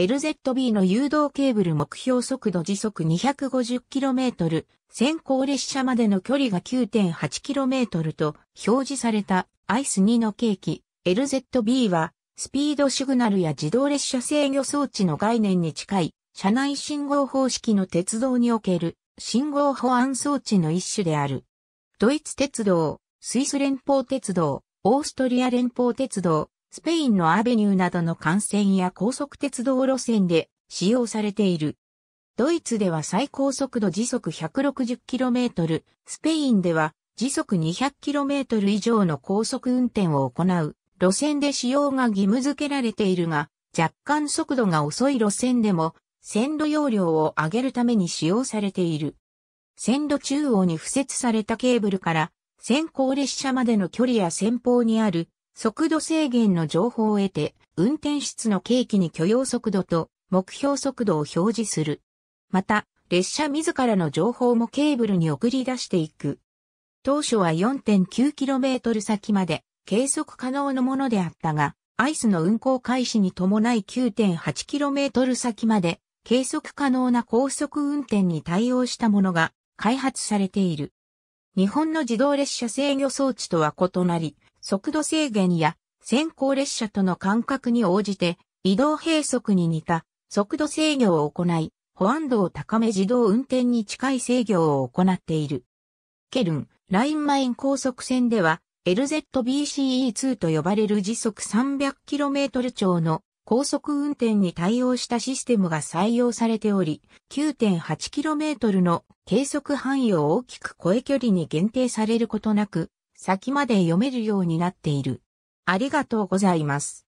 LZB の誘導ケーブル目標速度時速 250km、先行列車までの距離が 9.8km と表示されたアイス2のケーキ LZB はスピードシグナルや自動列車制御装置の概念に近い車内信号方式の鉄道における信号保安装置の一種である。ドイツ鉄道、スイス連邦鉄道、オーストリア連邦鉄道、スペインのアベニューなどの幹線や高速鉄道路線で使用されている。ドイツでは最高速度時速 160km、スペインでは時速 200km 以上の高速運転を行う路線で使用が義務付けられているが、若干速度が遅い路線でも線路容量を上げるために使用されている。線路中央に付設されたケーブルから先行列車までの距離や先方にある速度制限の情報を得て、運転室の計器に許容速度と目標速度を表示する。また、列車自らの情報もケーブルに送り出していく。当初は 4.9km 先まで計測可能のものであったが、アイスの運行開始に伴い 9.8km 先まで計測可能な高速運転に対応したものが開発されている。日本の自動列車制御装置とは異なり、速度制限や先行列車との間隔に応じて移動閉塞に似た速度制御を行い、保安度を高め自動運転に近い制御を行っている。ケルン、ラインマイン高速線では LZBCE2 と呼ばれる時速 300km 超の高速運転に対応したシステムが採用されており、9.8km の計測範囲を大きく超え距離に限定されることなく、先まで読めるようになっている。ありがとうございます。